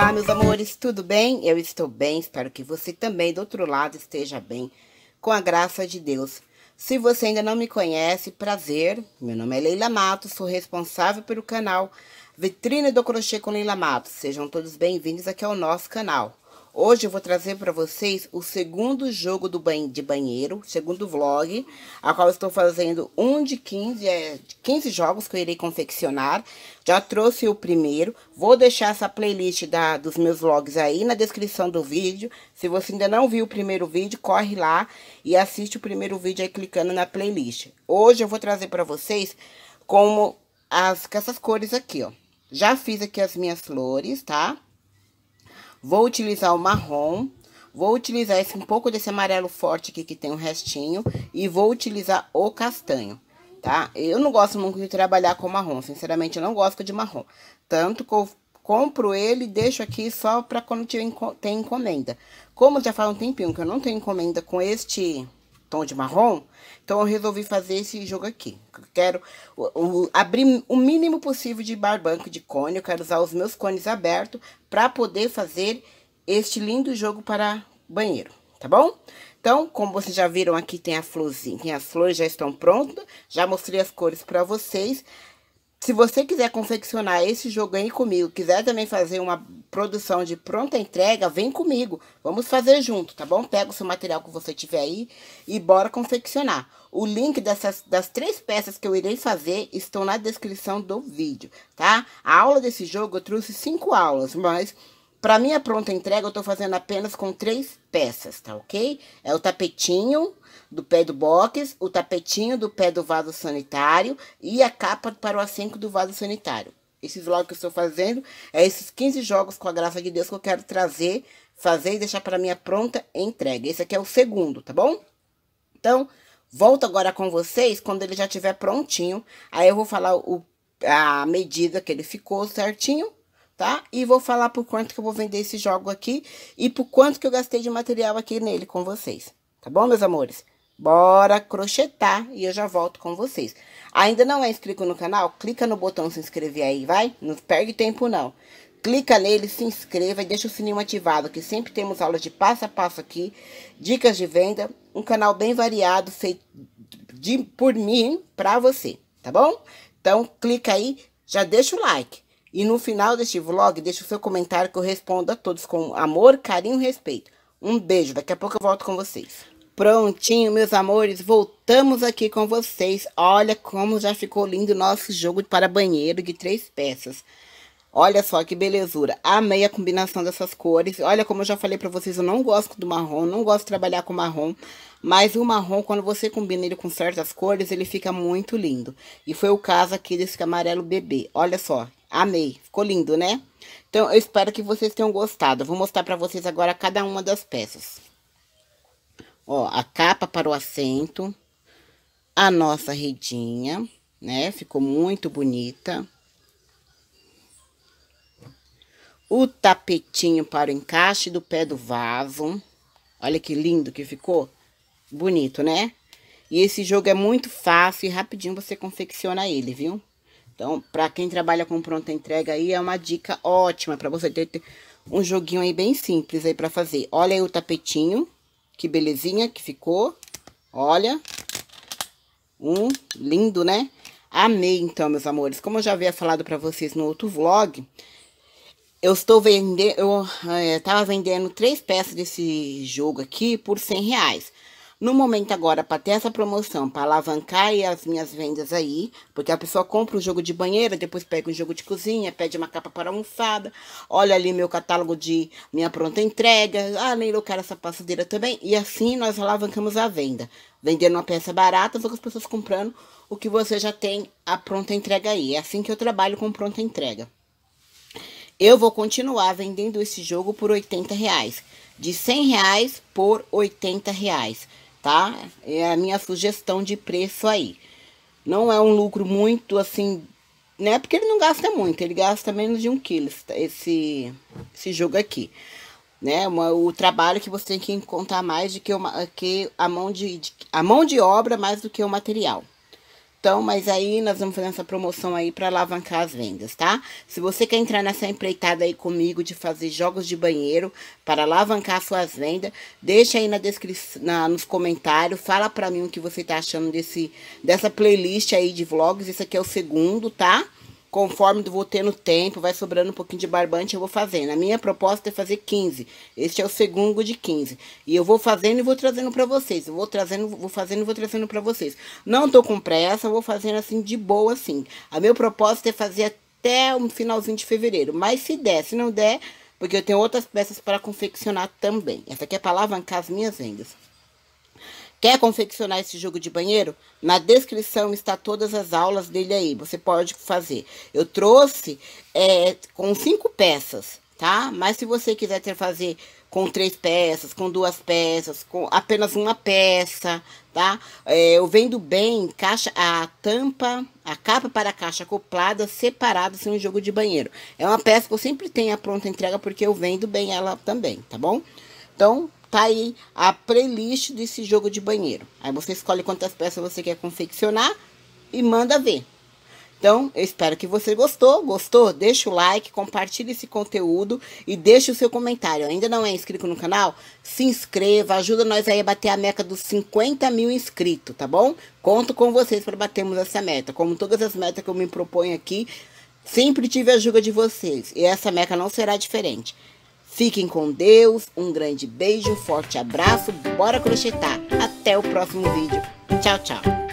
Olá, meus amores, tudo bem? Eu estou bem, espero que você também do outro lado esteja bem, com a graça de Deus. Se você ainda não me conhece, prazer, meu nome é Leila Matos, sou responsável pelo canal Vitrine do Crochê com Leila Matos. Sejam todos bem-vindos aqui ao nosso canal. Hoje eu vou trazer para vocês o segundo jogo do banho, de banheiro, segundo vlog, a qual estou fazendo um de 15, é, 15 jogos que eu irei confeccionar. Já trouxe o primeiro, vou deixar essa playlist da, dos meus vlogs aí na descrição do vídeo. Se você ainda não viu o primeiro vídeo, corre lá e assiste o primeiro vídeo aí clicando na playlist. Hoje eu vou trazer para vocês como as, essas cores aqui, ó. Já fiz aqui as minhas flores, Tá? Vou utilizar o marrom. Vou utilizar esse um pouco desse amarelo forte aqui que tem um restinho. E vou utilizar o castanho, tá? Eu não gosto muito de trabalhar com marrom. Sinceramente, eu não gosto de marrom. Tanto que eu compro ele e deixo aqui só pra quando tem encomenda. Como já faz um tempinho que eu não tenho encomenda com este tom de marrom. Então, eu resolvi fazer esse jogo aqui. Eu quero o, o, abrir o mínimo possível de barbanco de cone. Eu quero usar os meus cones abertos para poder fazer este lindo jogo para banheiro, tá bom? Então, como vocês já viram aqui, tem a florzinha, as flores já estão prontas. Já mostrei as cores para vocês. Se você quiser confeccionar esse jogo aí comigo, quiser também fazer uma produção de pronta entrega, vem comigo. Vamos fazer junto, tá bom? Pega o seu material que você tiver aí e bora confeccionar. O link dessas das três peças que eu irei fazer estão na descrição do vídeo, tá? A aula desse jogo eu trouxe cinco aulas, mas para minha pronta entrega eu estou fazendo apenas com três peças, tá ok? É o tapetinho do pé do box, o tapetinho do pé do vaso sanitário e a capa para o assento do vaso sanitário esses vlogs que eu estou fazendo, é esses 15 jogos com a graça de Deus que eu quero trazer, fazer e deixar para minha pronta entrega. Esse aqui é o segundo, tá bom? Então, volto agora com vocês quando ele já estiver prontinho. Aí eu vou falar o, a medida que ele ficou certinho, tá? E vou falar por quanto que eu vou vender esse jogo aqui e por quanto que eu gastei de material aqui nele com vocês. Tá bom, meus amores? Bora crochetar e eu já volto com vocês. Ainda não é inscrito no canal? Clica no botão se inscrever aí, vai? Não perde tempo não. Clica nele, se inscreva e deixa o sininho ativado, que sempre temos aulas de passo a passo aqui, dicas de venda, um canal bem variado, feito de, por mim, para você, tá bom? Então, clica aí, já deixa o like. E no final deste vlog, deixa o seu comentário que eu respondo a todos com amor, carinho e respeito. Um beijo, daqui a pouco eu volto com vocês. Prontinho, meus amores, voltamos aqui com vocês. Olha como já ficou lindo o nosso jogo para banheiro de três peças. Olha só que belezura. Amei a combinação dessas cores. Olha como eu já falei para vocês, eu não gosto do marrom, não gosto de trabalhar com marrom. Mas o marrom, quando você combina ele com certas cores, ele fica muito lindo. E foi o caso aqui desse amarelo bebê. Olha só, amei. Ficou lindo, né? Então, eu espero que vocês tenham gostado. Eu vou mostrar para vocês agora cada uma das peças. Ó, a capa para o assento, a nossa redinha, né? Ficou muito bonita. O tapetinho para o encaixe do pé do vaso. Olha que lindo que ficou. Bonito, né? E esse jogo é muito fácil e rapidinho você confecciona ele, viu? Então, para quem trabalha com pronta entrega aí, é uma dica ótima para você ter um joguinho aí bem simples aí para fazer. Olha aí o tapetinho. Que belezinha que ficou. Olha. Um, lindo, né? Amei, então, meus amores. Como eu já havia falado para vocês no outro vlog, eu estou vendendo... Eu é, tava vendendo três peças desse jogo aqui por 100 reais. No momento agora, para ter essa promoção, para alavancar as minhas vendas aí, porque a pessoa compra um jogo de banheira, depois pega um jogo de cozinha, pede uma capa para almofada, olha ali meu catálogo de minha pronta entrega, ah, Leila, eu quero essa passadeira também, e assim nós alavancamos a venda. Vendendo uma peça barata, as outras pessoas comprando o que você já tem a pronta entrega aí. É assim que eu trabalho com pronta entrega. Eu vou continuar vendendo esse jogo por 80 reais. De 100 reais por 80 reais tá? É a minha sugestão de preço aí. Não é um lucro muito assim, né? Porque ele não gasta muito, ele gasta menos de um quilo esse, esse jogo aqui. Né, o trabalho que você tem que encontrar mais do que, uma, que a, mão de, de, a mão de obra mais do que o material. Então, mas aí nós vamos fazer essa promoção aí para alavancar as vendas, tá? Se você quer entrar nessa empreitada aí comigo de fazer jogos de banheiro para alavancar suas vendas, deixa aí na descrição, nos comentários, fala para mim o que você tá achando desse dessa playlist aí de vlogs. Esse aqui é o segundo, tá? Conforme vou tendo tempo, vai sobrando um pouquinho de barbante, eu vou fazendo. A minha proposta é fazer 15. Este é o segundo de 15. E eu vou fazendo e vou trazendo para vocês. Eu vou trazendo, vou fazendo e vou trazendo para vocês. Não tô com pressa, vou fazendo assim de boa assim. A minha proposta é fazer até o finalzinho de fevereiro. Mas se der, se não der, porque eu tenho outras peças para confeccionar também. Essa aqui é para alavancar as minhas vendas. Quer confeccionar esse jogo de banheiro? Na descrição está todas as aulas dele aí. Você pode fazer. Eu trouxe é, com cinco peças, tá? Mas se você quiser ter fazer com três peças, com duas peças, com apenas uma peça, tá? É, eu vendo bem caixa, a tampa, a capa para a caixa acoplada, separada, sem um jogo de banheiro. É uma peça que eu sempre tenho a pronta entrega, porque eu vendo bem ela também, tá bom? Então, tá aí a playlist desse jogo de banheiro. Aí você escolhe quantas peças você quer confeccionar e manda ver. Então, eu espero que você gostou. Gostou? Deixa o like, compartilhe esse conteúdo e deixa o seu comentário. Ainda não é inscrito no canal? Se inscreva, ajuda nós aí a bater a meta dos 50 mil inscritos, tá bom? Conto com vocês para batermos essa meta. Como todas as metas que eu me proponho aqui, sempre tive a ajuda de vocês. E essa meta não será diferente. Fiquem com Deus, um grande beijo, forte abraço, bora crochetar. Até o próximo vídeo. Tchau, tchau.